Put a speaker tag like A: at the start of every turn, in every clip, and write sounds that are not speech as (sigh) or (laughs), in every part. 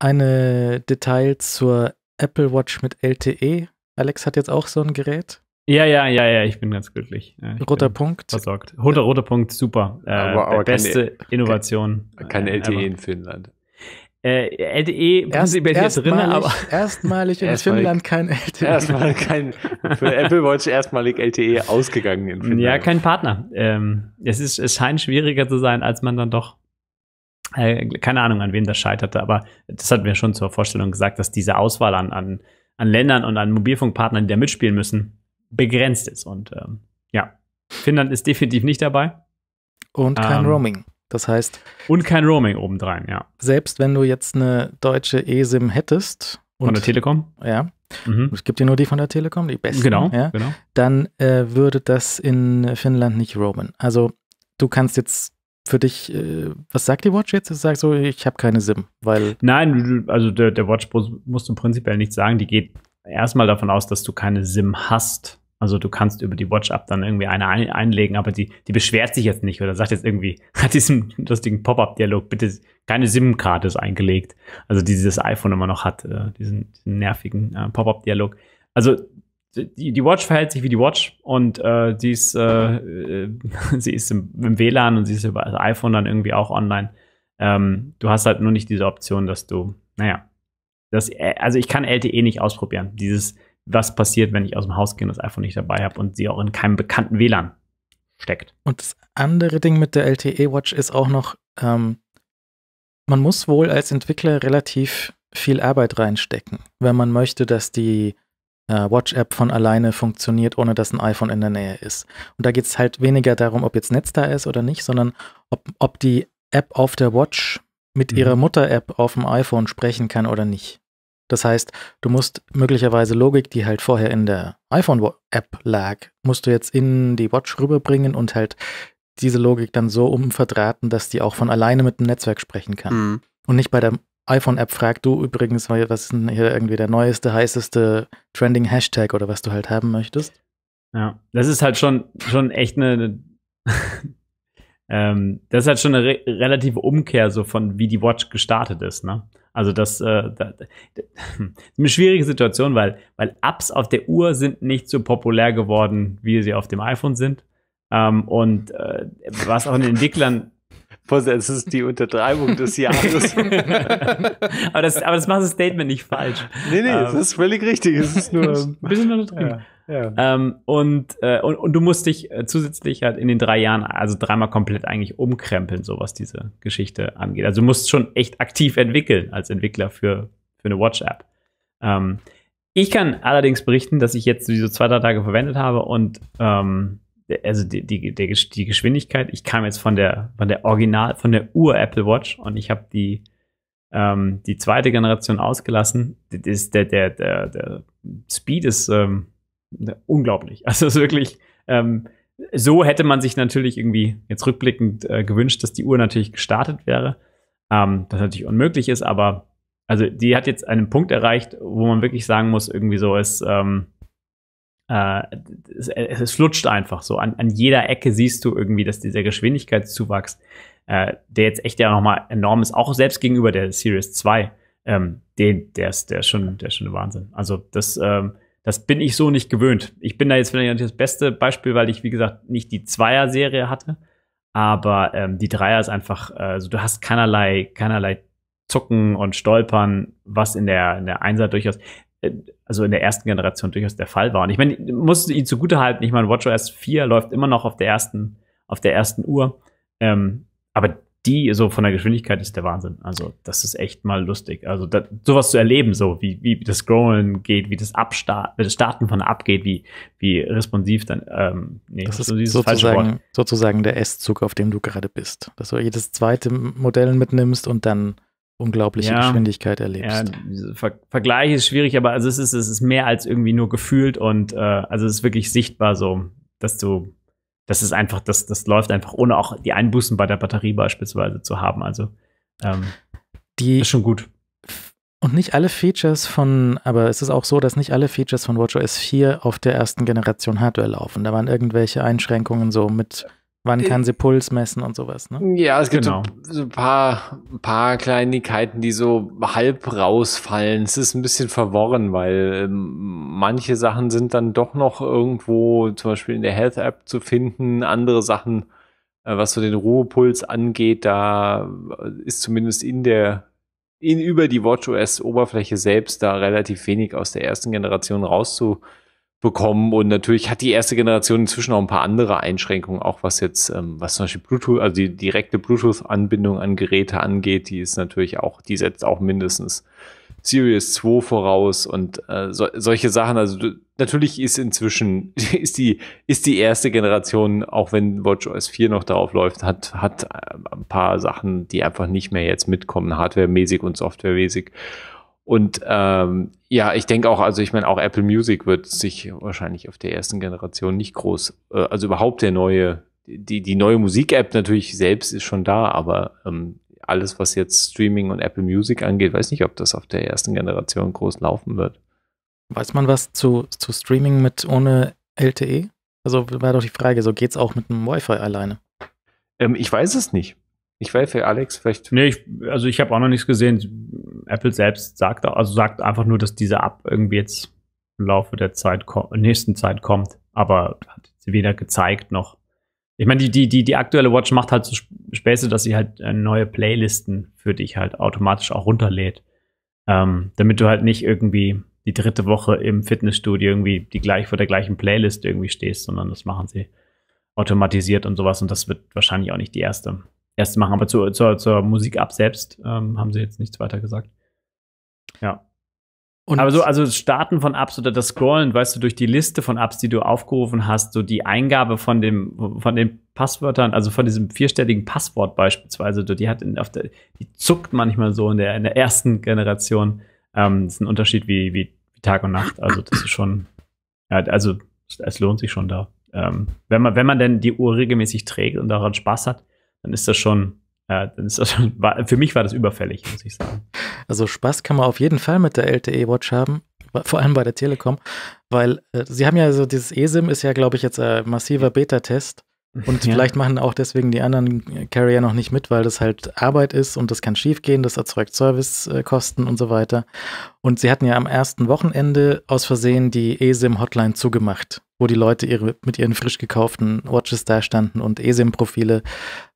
A: eine Detail zur Apple Watch mit LTE. Alex hat jetzt auch so ein Gerät.
B: Ja, ja, ja, ja, ich bin ganz glücklich. Ich roter Punkt. Versorgt. Roter, roter Punkt, super. Äh, aber, aber beste keine, Innovation. Kein äh, LTE ever. in Finnland. Äh, LTE prinzipiell erst, hier drin, aber.
A: Erstmalig in erstmalig, Finnland kein LTE. Erstmal kein,
B: für Apple
C: Watch erstmalig LTE ausgegangen in Finnland. Ja,
B: kein Partner. Ähm, es, ist, es scheint schwieriger zu sein, als man dann doch äh, keine Ahnung, an wem das scheiterte, aber das hat mir schon zur Vorstellung gesagt, dass diese Auswahl an, an, an Ländern und an Mobilfunkpartnern, die da mitspielen müssen, begrenzt ist. Und ähm, ja, Finnland ist definitiv nicht dabei.
A: Und kein ähm, Roaming. Das heißt.
B: Und kein Roaming obendrein, ja.
A: Selbst wenn du jetzt eine deutsche ESIM hättest. Und, von der Telekom? Ja. Mhm. Es gibt ja nur die von der Telekom, die besten. Genau. Ja, genau. Dann äh, würde das in Finnland nicht roamen. Also du kannst jetzt für dich, äh, was sagt die Watch jetzt? Ich sage so, ich habe keine SIM, weil.
B: Nein, also der, der Watch musst du prinzipiell nichts sagen. Die geht erstmal davon aus, dass du keine SIM hast. Also du kannst über die Watch-App dann irgendwie eine ein einlegen, aber die, die beschwert sich jetzt nicht oder sagt jetzt irgendwie, hat (laughs) diesen lustigen Pop-Up-Dialog, bitte keine SIM-Karte ist eingelegt. Also die dieses iPhone immer noch hat, äh, diesen, diesen nervigen äh, Pop-Up-Dialog. Also die, die Watch verhält sich wie die Watch und äh, sie ist, äh, äh (laughs) sie ist im, im, WLAN und sie ist über das iPhone dann irgendwie auch online. Ähm, du hast halt nur nicht diese Option, dass du, naja, das, äh, also ich kann LTE nicht ausprobieren. Dieses, was passiert, wenn ich aus dem Haus gehe und das iPhone nicht dabei habe und sie auch in keinem bekannten WLAN steckt.
A: Und das andere Ding mit der LTE-Watch ist auch noch, ähm, man muss wohl als Entwickler relativ viel Arbeit reinstecken, wenn man möchte, dass die äh, Watch-App von alleine funktioniert, ohne dass ein iPhone in der Nähe ist. Und da geht es halt weniger darum, ob jetzt Netz da ist oder nicht, sondern ob, ob die App auf der Watch mit mhm. ihrer Mutter-App auf dem iPhone sprechen kann oder nicht. Das heißt, du musst möglicherweise Logik, die halt vorher in der iPhone-App lag, musst du jetzt in die Watch rüberbringen und halt diese Logik dann so umverdrahten, dass die auch von alleine mit dem Netzwerk sprechen kann. Mhm. Und nicht bei der iPhone-App fragt, du übrigens, was ist denn hier irgendwie der neueste, heißeste Trending-Hashtag oder was du halt haben möchtest. Ja, das ist halt schon, schon echt eine. (laughs)
B: ähm, das ist halt schon eine re relative Umkehr so von wie die Watch gestartet ist, ne? Also das, äh, ist (laughs) eine schwierige Situation, weil, weil Apps auf der Uhr sind nicht so populär geworden, wie sie auf dem iPhone sind. Ähm, und äh, was auch den Entwicklern das ist die Untertreibung des Jahres. (laughs)
A: aber,
B: das, aber das macht das Statement nicht falsch. Nee, nee, ähm, ist
A: völlig richtig. Es ist nur ein bisschen untertrieben. Ja, ja.
B: Ähm, und, äh, und, und du musst dich äh, zusätzlich halt in den drei Jahren, also dreimal komplett eigentlich umkrempeln, so was diese Geschichte angeht. Also du musst schon echt aktiv entwickeln als Entwickler für, für eine Watch-App. Ähm, ich kann allerdings berichten, dass ich jetzt diese zwei, drei Tage verwendet habe und ähm, also die, die, der, die Geschwindigkeit, ich kam jetzt von der, von der Original, von der Ur-Apple Watch und ich habe die, ähm, die zweite Generation ausgelassen. Das, der, der, der, der Speed ist ähm, unglaublich. (laughs) Also es ist wirklich, ähm, so hätte man sich natürlich irgendwie jetzt rückblickend äh, gewünscht, dass die Uhr natürlich gestartet wäre. Ähm, das natürlich unmöglich ist, aber also die hat jetzt einen Punkt erreicht, wo man wirklich sagen muss, irgendwie so ist, ähm, äh, es, es, flutscht einfach so. An, an jeder Ecke siehst du irgendwie, dass dieser Geschwindigkeitszuwachs, äh, der jetzt echt ja nochmal enorm ist, auch selbst gegenüber der Series 2, ähm, den, der ist, der ist schon, der ist schon Wahnsinn. Also das, ähm, das bin ich so nicht gewöhnt. Ich bin da jetzt vielleicht das beste Beispiel, weil ich, wie gesagt, nicht die Zweier-Serie hatte, aber ähm, die Dreier ist einfach, äh, also du hast keinerlei, keinerlei Zucken und Stolpern, was in der, in der Einser durchaus. Äh, also in der ersten Generation durchaus der Fall war. Und ich meine, ich muss ihn zugutehalten, ich meine, WatchOS 4 läuft immer noch auf der ersten, auf der ersten Uhr. Ähm, aber die, so von der Geschwindigkeit ist der Wahnsinn. Also, das ist echt mal lustig. Also, das, sowas zu erleben, so wie, wie das Scrollen geht, wie das Abstarten, das Starten von abgeht,
A: wie, wie responsiv dann, ähm, nee, das ist so dieses sozusagen, sozusagen der S-Zug, auf dem du gerade bist. Dass du jedes zweite Modell mitnimmst und dann unglaubliche ja, Geschwindigkeit erlebst.
B: Ja, Ver Vergleich ist schwierig, aber also es ist, es ist mehr als irgendwie nur gefühlt und äh, also es ist wirklich sichtbar so, dass du, das ist einfach, das, das läuft einfach, ohne auch die
A: Einbußen bei der Batterie beispielsweise zu haben. Also ähm, die ist schon gut. Und nicht alle Features von, aber es ist auch so, dass nicht alle Features von WatchOS 4 auf der ersten Generation Hardware laufen. Da waren irgendwelche Einschränkungen so mit ja. Wann äh, kann sie Puls messen und sowas, ne? Ja, es gibt genau.
C: so, ein paar, ein paar Kleinigkeiten, die so halb rausfallen. Es ist ein bisschen verworren, weil ähm, manche Sachen sind dann doch noch irgendwo, zum Beispiel in der Health App zu finden. Andere Sachen, äh, was so den Ruhepuls angeht, da äh, ist zumindest in der, in über die WatchOS Oberfläche selbst da relativ wenig aus der ersten Generation rauszufinden bekommen und natürlich hat die erste Generation inzwischen auch ein paar andere Einschränkungen, auch was jetzt, ähm, was zum Beispiel Bluetooth, also die direkte Bluetooth-Anbindung an Geräte angeht, die ist natürlich auch, die setzt auch mindestens Series 2 voraus und äh, so, solche Sachen. Also du, natürlich ist inzwischen, (laughs) ist die, ist die erste Generation, auch wenn WatchOS 4 noch darauf läuft, hat, hat äh, ein paar Sachen, die einfach nicht mehr jetzt mitkommen, hardware-mäßig und software-mäßig. Und ähm, ja, ich denke auch, also ich meine, auch Apple Music wird sich wahrscheinlich auf der ersten Generation nicht groß, äh, also überhaupt der neue, die, die neue Musik-App natürlich selbst ist schon da, aber ähm, alles, was jetzt Streaming und Apple Music angeht, weiß nicht, ob das auf der ersten Generation groß laufen wird.
A: Weiß man was zu, zu Streaming mit ohne LTE? Also war doch die Frage, so geht's auch mit einem Wi-Fi alleine?
B: Ähm, ich weiß es nicht. Ich weiß für Alex vielleicht. Nee, ich, also ich habe auch noch nichts gesehen. Apple selbst sagt, also sagt einfach nur, dass diese App irgendwie jetzt im Laufe der Zeit nächsten Zeit kommt, aber hat sie weder gezeigt noch. Ich meine, die, die, die, die aktuelle Watch macht halt so Späße, dass sie halt äh, neue Playlisten für dich halt automatisch auch runterlädt. Ähm, damit du halt nicht irgendwie die dritte Woche im Fitnessstudio irgendwie die gleich vor der gleichen Playlist irgendwie stehst, sondern das machen sie automatisiert und sowas und das wird wahrscheinlich auch nicht die erste erste machen. Aber zur, zur, zur Musik ab selbst ähm, haben sie jetzt nichts weiter gesagt. Ja. Und Aber so, also das Starten von Apps oder das Scrollen, weißt du, durch die Liste von Apps, die du aufgerufen hast, so die Eingabe von dem, von den Passwörtern, also von diesem vierstelligen Passwort beispielsweise, die hat in, auf der, die zuckt manchmal so in der, in der ersten Generation. Ähm, das ist ein Unterschied wie, wie, wie Tag und Nacht. Also das ist schon, ja, also es lohnt sich schon da. Ähm, wenn man, wenn man denn die Uhr regelmäßig trägt und daran Spaß hat,
A: dann ist das schon, äh, dann ist das schon, war, (laughs) für mich war das überfällig, muss ich sagen. Also Spaß kann man auf jeden Fall mit der LTE Watch haben, vor allem bei der Telekom, weil äh, sie haben ja so dieses ESIM ist ja, glaube ich, jetzt ein äh, massiver Beta-Test. Und ja. vielleicht machen auch deswegen die anderen äh, Carrier noch nicht mit, weil das halt Arbeit ist und das kann schiefgehen, das erzeugt Servicekosten und so weiter. Und sie hatten ja am ersten Wochenende aus Versehen die ESIM-Hotline zugemacht wo die Leute ihre, mit ihren frisch gekauften Watches dastanden und ESIM-Profile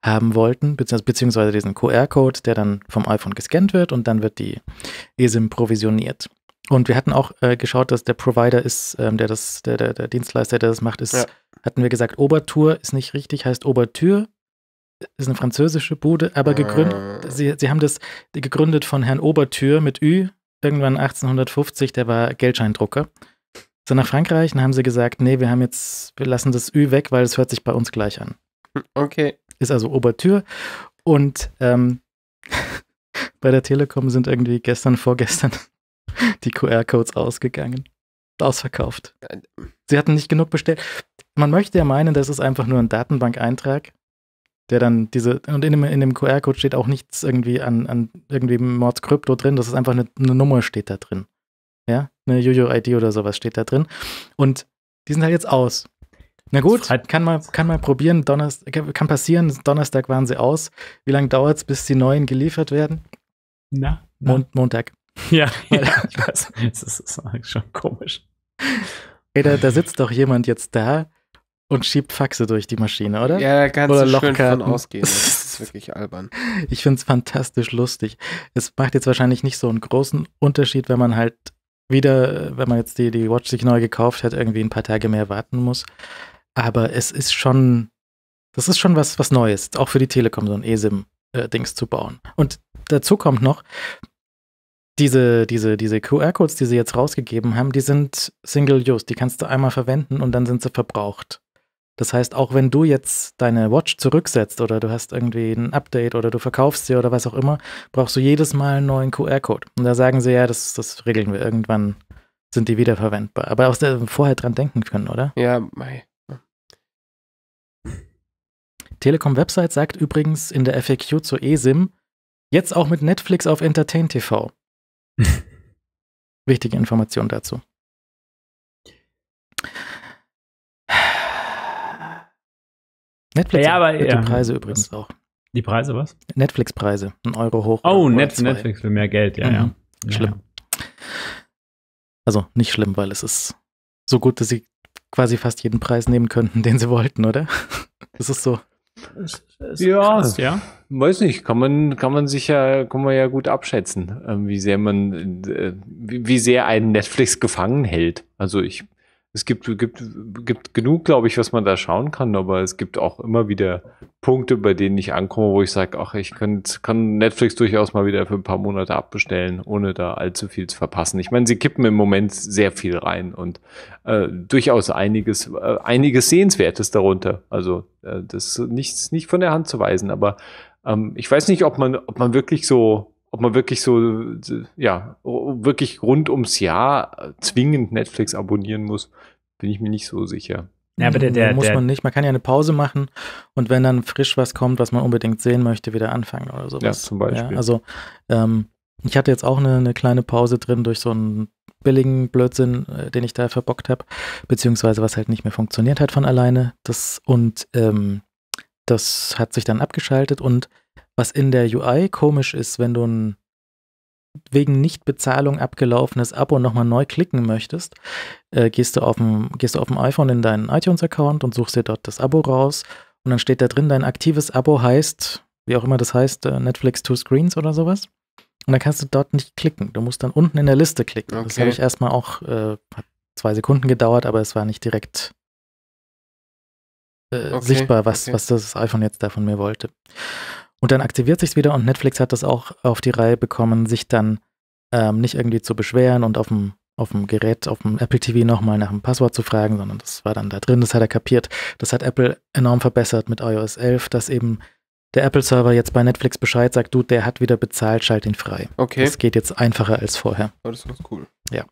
A: haben wollten, beziehungsweise diesen QR-Code, der dann vom iPhone gescannt wird und dann wird die ESIM provisioniert. Und wir hatten auch äh, geschaut, dass der Provider ist, ähm, der das, der, der, der, Dienstleister, der das macht, ist, ja. hatten wir gesagt, Obertour ist nicht richtig, heißt Obertür, ist eine französische Bude, aber äh. gegründet, äh. sie, sie haben das gegründet von Herrn Obertür mit Ü, irgendwann 1850, der war Geldscheindrucker so nach Frankreich und haben sie gesagt, nee, wir haben jetzt, wir lassen das Ü weg, weil es hört sich bei uns gleich an. Okay. Ist also Obertür. Und ähm, (laughs) bei der Telekom sind irgendwie gestern, vorgestern (laughs) die QR-Codes ausgegangen. Ausverkauft. Sie hatten nicht genug bestellt. Man möchte ja meinen, das ist einfach nur ein Datenbank-Eintrag, der dann diese, und in dem, in dem QR-Code steht auch nichts irgendwie an, an irgendwie Mords Krypto drin, das ist einfach eine, eine Nummer steht da drin. Ja, eine Jojo-ID oder sowas steht da drin. Und die sind halt jetzt aus. Na gut, kann mal, kann mal probieren, Donnerstag, kann passieren, Donnerstag waren sie aus. Wie lange dauert es, bis die neuen geliefert werden? Na, na. Mont Montag. (laughs) Ja, ja ich weiß. Das ist, das ist schon komisch. Ey, da, da, sitzt doch jemand jetzt da und schiebt Faxe durch die Maschine, oder? Ja, da kannst oder du schön von ausgehen. Das (laughs) ist wirklich albern. Ich finde es fantastisch lustig. Es macht jetzt wahrscheinlich nicht so einen großen Unterschied, wenn man halt wieder, wenn man jetzt die, die Watch sich neu gekauft hat, irgendwie ein paar Tage mehr warten muss. Aber es ist schon, das ist schon was, was Neues, auch für die Telekom, so ein ESIM-Dings äh, zu bauen. Und dazu kommt noch, diese, diese, diese QR-Codes, die sie jetzt rausgegeben haben, die sind Single-Use. Die kannst du einmal verwenden und dann sind sie verbraucht. Das heißt, auch wenn du jetzt deine Watch zurücksetzt oder du hast irgendwie ein Update oder du verkaufst sie oder was auch immer, brauchst du jedes Mal einen neuen QR-Code. Und da sagen sie, ja, das, das regeln wir irgendwann, sind die wiederverwendbar. Aber auch vorher dran denken können, oder? Ja, mei. Telekom Website sagt übrigens in der FAQ zur eSIM, jetzt auch mit Netflix auf Entertain TV. (laughs) Wichtige Information dazu. Netflix ja, aber, ja. die Preise übrigens
B: auch. Die Preise was? Netflix-Preise. Ein Euro hoch. Oh, Netflix, Netflix will mehr Geld, ja, mhm.
A: ja. Schlimm. Also nicht schlimm, weil es ist so gut, dass sie quasi fast jeden Preis nehmen könnten, (laughs) den sie wollten, oder? Das ist so. Ist ja, krass, ja,
C: weiß nicht, kann man, kann man sich ja, kann man ja gut abschätzen, ähm, wie sehr man, äh, wie sehr einen Netflix gefangen hält. Also ich es gibt, gibt, gibt genug, glaube ich, was man da schauen kann, aber es gibt auch immer wieder Punkte, bei denen ich ankomme, wo ich sage, ach, ich kann, kann Netflix durchaus mal wieder für ein paar Monate abbestellen, ohne da allzu viel zu verpassen. Ich meine, sie kippen im Moment sehr viel rein und äh, durchaus einiges, äh, einiges Sehenswertes darunter. Also äh, das ist nicht, nicht von der Hand zu weisen, aber ähm, ich weiß nicht, ob man, ob man wirklich so ob man wirklich so, ja, wirklich rund ums Jahr äh, zwingend Netflix abonnieren muss, bin ich mir nicht so sicher. Ja, aber der, mhm, der, muss man
A: nicht. Man kann ja eine Pause machen und wenn dann frisch was kommt, was man unbedingt sehen möchte, wieder anfangen oder sowas. Ja, zum Beispiel. Ja, also ähm, ich hatte jetzt auch eine, eine, kleine Pause drin durch so einen billigen Blödsinn, äh, den ich da verbockt habe, beziehungsweise was halt nicht mehr funktioniert hat von alleine. Das und ähm, das hat sich dann abgeschaltet und was in der UI komisch ist, wenn du ein wegen Nichtbezahlung abgelaufenes Abo nochmal neu klicken möchtest, äh, gehst, du auf dem, gehst du auf dem iPhone in deinen iTunes-Account und suchst dir dort das Abo raus und dann steht da drin, dein aktives Abo heißt, wie auch immer das heißt, äh, Netflix Two Screens oder sowas. Und dann kannst du dort nicht klicken. Du musst dann unten in der Liste klicken. Okay. Das habe ich erstmal auch, äh, hat zwei Sekunden gedauert, aber es war nicht direkt äh, okay. sichtbar, was, okay. was das iPhone jetzt da von mir wollte. Und dann aktiviert sich's wieder und Netflix hat das auch auf die Reihe bekommen, sich dann ähm, nicht irgendwie zu beschweren und auf dem auf dem Gerät, auf dem Apple TV nochmal nach dem Passwort zu fragen, sondern das war dann da drin, das hat er kapiert. Das hat Apple enorm verbessert mit iOS 11, dass eben der Apple-Server jetzt bei Netflix Bescheid sagt, du, der hat wieder bezahlt, schalt ihn frei. Okay. Das geht jetzt einfacher als vorher. Oh, das ist cool. Ja.